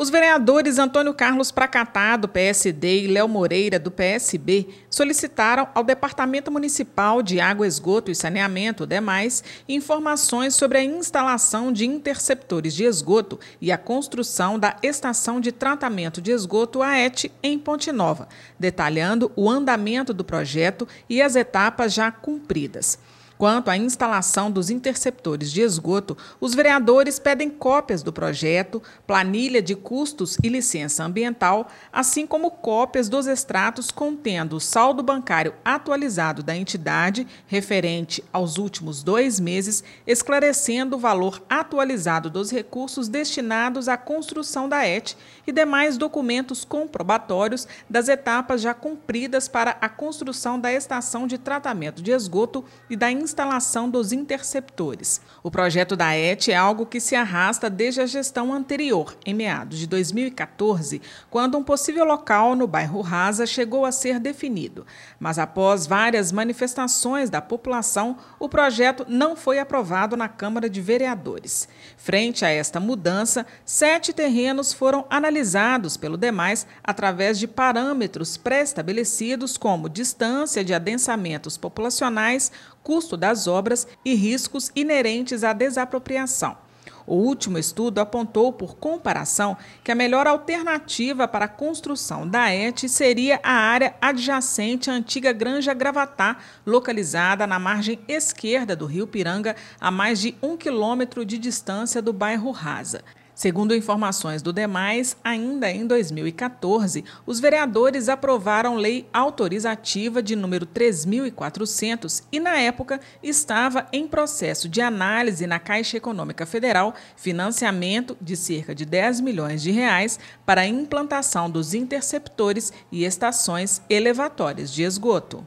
Os vereadores Antônio Carlos Pracatá, do PSD, e Léo Moreira, do PSB, solicitaram ao Departamento Municipal de Água, Esgoto e Saneamento, demais, informações sobre a instalação de interceptores de esgoto e a construção da Estação de Tratamento de Esgoto AET em Ponte Nova, detalhando o andamento do projeto e as etapas já cumpridas. Quanto à instalação dos interceptores de esgoto, os vereadores pedem cópias do projeto, planilha de custos e licença ambiental, assim como cópias dos extratos contendo o saldo bancário atualizado da entidade referente aos últimos dois meses, esclarecendo o valor atualizado dos recursos destinados à construção da ET e demais documentos comprobatórios das etapas já cumpridas para a construção da estação de tratamento de esgoto e da instalação instalação dos interceptores. O projeto da ET é algo que se arrasta desde a gestão anterior, em meados de 2014, quando um possível local no bairro Rasa chegou a ser definido. Mas após várias manifestações da população, o projeto não foi aprovado na Câmara de Vereadores. Frente a esta mudança, sete terrenos foram analisados pelo demais através de parâmetros pré-estabelecidos como distância de adensamentos populacionais, custo das obras e riscos inerentes à desapropriação. O último estudo apontou, por comparação, que a melhor alternativa para a construção da ET seria a área adjacente à antiga Granja Gravatá, localizada na margem esquerda do rio Piranga, a mais de um quilômetro de distância do bairro Rasa. Segundo informações do Demais, ainda em 2014, os vereadores aprovaram lei autorizativa de número 3.400 e, na época, estava em processo de análise na Caixa Econômica Federal financiamento de cerca de 10 milhões de reais para a implantação dos interceptores e estações elevatórias de esgoto.